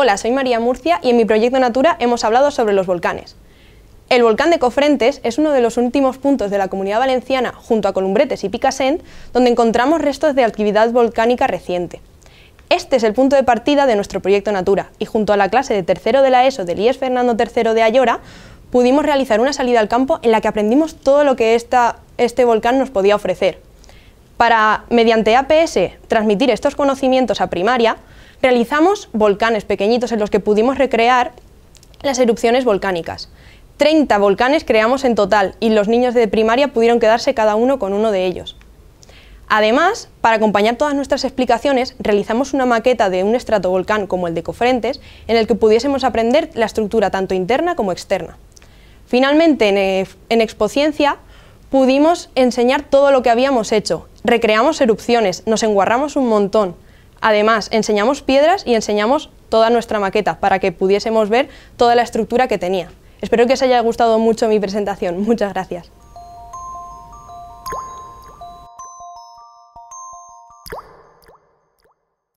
Hola, soy María Murcia y en mi proyecto Natura hemos hablado sobre los volcanes. El volcán de Cofrentes es uno de los últimos puntos de la Comunidad Valenciana, junto a Columbretes y Picassent, donde encontramos restos de actividad volcánica reciente. Este es el punto de partida de nuestro proyecto Natura y junto a la clase de tercero de la ESO del IES Fernando III de Ayora, pudimos realizar una salida al campo en la que aprendimos todo lo que este volcán nos podía ofrecer. Para, mediante APS, transmitir estos conocimientos a primaria, realizamos volcanes pequeñitos en los que pudimos recrear las erupciones volcánicas. 30 volcanes creamos en total y los niños de primaria pudieron quedarse cada uno con uno de ellos. Además, para acompañar todas nuestras explicaciones, realizamos una maqueta de un estratovolcán como el de Cofrentes, en el que pudiésemos aprender la estructura tanto interna como externa. Finalmente, en, en Expociencia, pudimos enseñar todo lo que habíamos hecho recreamos erupciones, nos enguarramos un montón. Además, enseñamos piedras y enseñamos toda nuestra maqueta para que pudiésemos ver toda la estructura que tenía. Espero que os haya gustado mucho mi presentación. Muchas gracias.